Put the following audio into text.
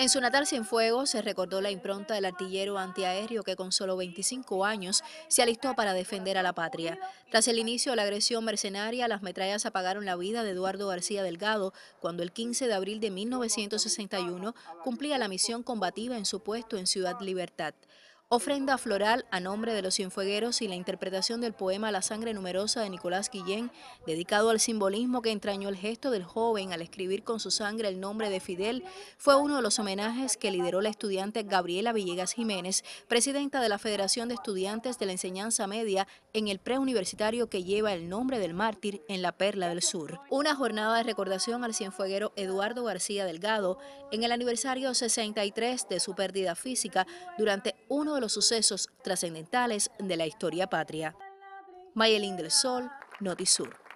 En su natal fuego se recordó la impronta del artillero antiaéreo que con solo 25 años se alistó para defender a la patria. Tras el inicio de la agresión mercenaria, las metrallas apagaron la vida de Eduardo García Delgado cuando el 15 de abril de 1961 cumplía la misión combativa en su puesto en Ciudad Libertad. Ofrenda floral a nombre de los cienfuegueros y la interpretación del poema La sangre numerosa de Nicolás Guillén, dedicado al simbolismo que entrañó el gesto del joven al escribir con su sangre el nombre de Fidel, fue uno de los homenajes que lideró la estudiante Gabriela Villegas Jiménez, presidenta de la Federación de Estudiantes de la Enseñanza Media en el preuniversitario que lleva el nombre del mártir en la Perla del Sur. Una jornada de recordación al cienfueguero Eduardo García Delgado en el aniversario 63 de su pérdida física durante uno de los sucesos trascendentales de la historia patria. Mayelín del Sol, Notisur.